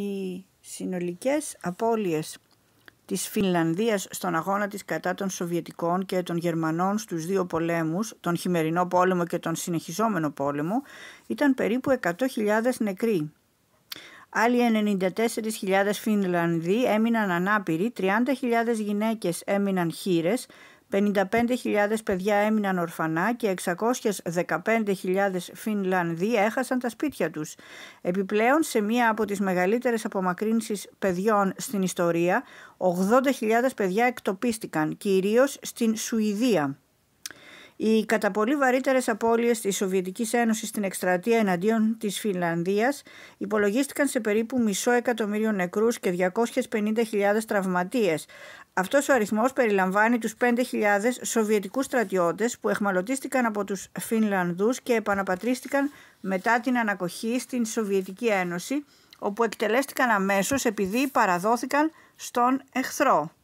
οι συνολικές απώλειες της Φινλανδίας στον αγώνα της κατά των Σοβιετικών και των Γερμανών στους δύο πολέμους, τον χειμερινό πόλεμο και τον συνεχιζόμενο πόλεμο, ήταν περίπου 100.000 νεκροί. Άλλοι 94.000 Φινλανδοί έμειναν ανάπηροι, 30.000 γυναίκες έμειναν χείρες, 55.000 παιδιά έμειναν ορφανά και 615.000 Φινλανδοί έχασαν τα σπίτια τους. Επιπλέον, σε μία από τις μεγαλύτερες απομακρύνσεις παιδιών στην ιστορία, 80.000 παιδιά εκτοπίστηκαν, κυρίως στην Σουηδία. Οι κατά πολύ βαρύτερες απώλειες της Σοβιετικής Ένωσης στην εκστρατεία εναντίον της Φινλανδία υπολογίστηκαν σε περίπου μισό εκατομμύριο νεκρούς και 250.000 τραυματίες. Αυτός ο αριθμός περιλαμβάνει τους 5.000 Σοβιετικούς στρατιώτες που εχμαλωτίστηκαν από τους Φινλανδούς και επαναπατρίστηκαν μετά την ανακοχή στην Σοβιετική Ένωση, όπου εκτελέστηκαν αμέσως επειδή παραδόθηκαν στον εχθρό.